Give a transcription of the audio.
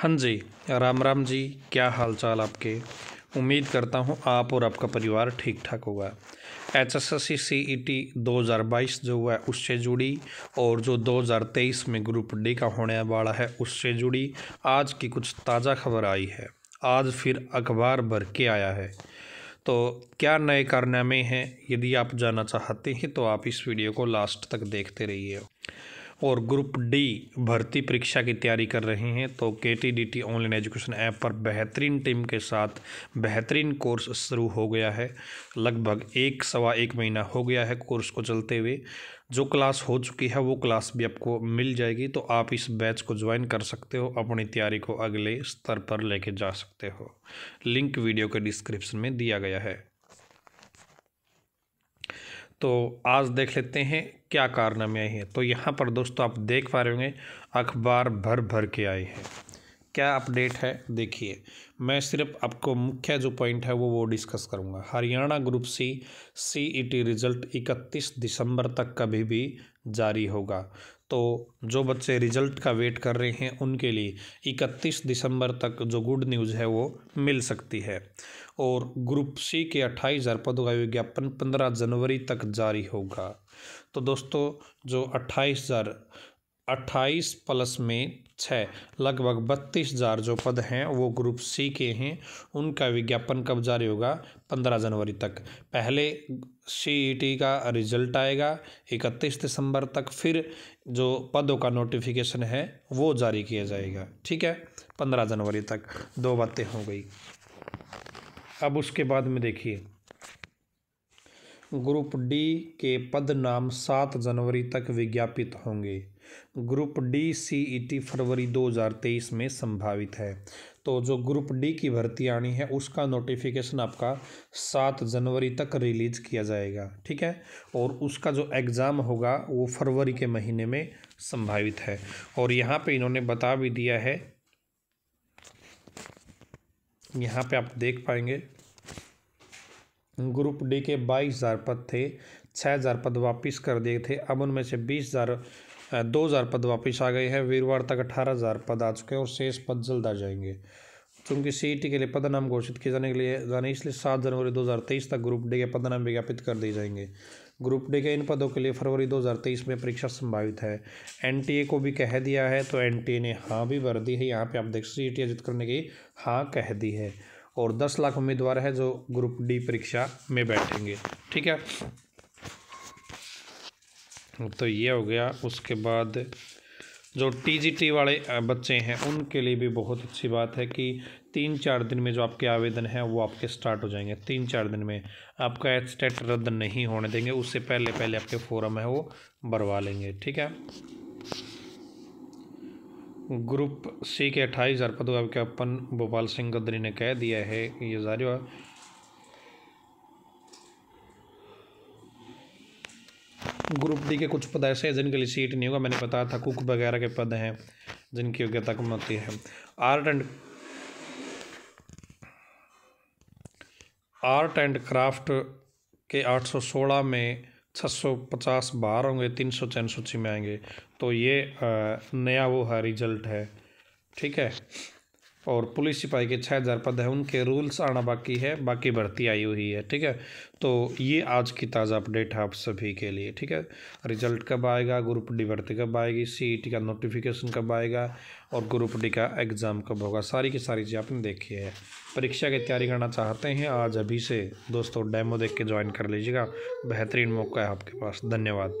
हाँ जी राम राम जी क्या हाल चाल आपके उम्मीद करता हूँ आप और आपका परिवार ठीक ठाक होगा H S S C C E T दो हज़ार बाईस जो हुआ है उससे जुड़ी और जो दो हज़ार तेईस में ग्रुप डी का होने वाला है उससे जुड़ी आज की कुछ ताज़ा खबर आई है आज फिर अखबार भर के आया है तो क्या नए कारनामे हैं यदि आप जानना चाहते हैं तो आप इस वीडियो को लास्ट तक देखते रहिए और ग्रुप डी भर्ती परीक्षा की तैयारी कर रहे हैं तो K T D T online education app पर बेहतरीन टीम के साथ बेहतरीन कोर्स शुरू हो गया है लगभग एक सवा एक महीना हो गया है कोर्स को चलते हुए जो क्लास हो चुकी है वो क्लास भी आपको मिल जाएगी तो आप इस बैच को ज्वाइन कर सकते हो अपनी तैयारी को अगले स्तर पर लेके जा सकते हो लिंक वीडियो के डिस्क्रिप्शन में दिया गया है तो आज देख लेते हैं क्या कारनामे आई हैं तो यहाँ पर दोस्तों आप देख पा रहे होंगे अखबार भर भर के आई है क्या अपडेट है देखिए मैं सिर्फ आपको मुख्य जो पॉइंट है वो वो डिस्कस करूँगा Haryana group C CET result 31 दिसंबर तक कभी भी जारी होगा तो जो बच्चे रिजल्ट का वेट कर रहे हैं उनके लिए 31 दिसंबर तक जो गुड न्यूज़ है वो मिल सकती है और ग्रुप सी के अट्ठाईस हज़ार पदों का विज्ञापन 15 जनवरी तक जारी होगा तो दोस्तों जो अट्ठाईस हज़ार अट्ठाईस प्लस में छः लगभग बत्तीस हज़ार जो पद हैं वो ग्रुप सी के हैं उनका विज्ञापन कब जारी होगा पंद्रह जनवरी तक पहले सी e का रिजल्ट आएगा इकतीस दिसंबर तक फिर जो पदों का नोटिफिकेशन है वो जारी किया जाएगा ठीक है पंद्रह जनवरी तक दो बातें हो गई अब उसके बाद में देखिए ग्रुप डी के पद नाम सात जनवरी तक विज्ञापित होंगे group D C E T फरवरी 2023 में संभावित है तो जो ग्रुप डी की भर्ती आनी है उसका नोटिफिकेशन आपका सात जनवरी तक रिलीज़ किया जाएगा ठीक है और उसका जो एग्ज़ाम होगा वो फरवरी के महीने में संभावित है और यहाँ पे इन्होंने बता भी दिया है यहाँ पे आप देख पाएंगे ग्रुप डी के बाईस हज़ार पद थे छः हज़ार पद वापस कर दिए थे अब उनमें से बीस हज़ार दो हज़ार पद वापस आ गए हैं वीरवार तक अठारह हज़ार पद आ चुके हैं और शेष पद जल्द आ जाएंगे चूँकि सी e के लिए पदनाम घोषित किए जाने के लिए जाने इसलिए सात जनवरी दो तक ग्रुप डी के पदनाम विज्ञापित कर दिए जाएंगे ग्रुप डी के इन पदों के लिए फरवरी 2023 में परीक्षा संभावित है एनटीए को भी कह दिया है तो एनटीए ने हाँ भी भर दी है यहाँ पे आप देख सी टी e करने की हाँ कह दी है और दस लाख उम्मीदवार है जो ग्रुप डी परीक्षा में बैठेंगे ठीक है तो ये हो गया उसके बाद जो टीजीटी वाले बच्चे हैं उनके लिए भी बहुत अच्छी बात है कि तीन चार दिन में जो आपके आवेदन हैं वो आपके स्टार्ट हो जाएंगे तीन चार दिन में आपका एच टेट रद्द नहीं होने देंगे उससे पहले पहले आपके फोरम है वो भरवा लेंगे ठीक है ग्रुप सी के अट्ठाईस हज़ार पदों का विज्ञापन भोपाल सिंह गदरी ने कह दिया है ये जारी हुआ ग्रुप डी के कुछ पद ऐसे हैं जिनके लिए सीट नहीं होगा मैंने बताया था कुक वगैरह के पद हैं जिनकी योग्यता कम होती है art and art and craft के आठ सौ सोलह में छः सौ पचास बाहर होंगे तीन सौ चयन सूची में आएंगे तो ये नया वो है रिजल्ट है ठीक है और पुलिस सिपाही के छः हज़ार पद हैं उनके रूल्स आना बाकी है बाकी भर्ती आई हुई है ठीक है तो ये आज की ताज़ा अपडेट है आप सभी के लिए ठीक है रिजल्ट कब आएगा ग्रुप डी भर्ती कब आएगी सी का नोटिफिकेशन कब आएगा और ग्रुप डी का एग्ज़ाम कब होगा सारी की सारी चीज़ आपने देखी है परीक्षा की तैयारी करना चाहते हैं आज अभी से दोस्तों डेमो देख के ज्वाइन कर लीजिएगा बेहतरीन मौका है आपके पास धन्यवाद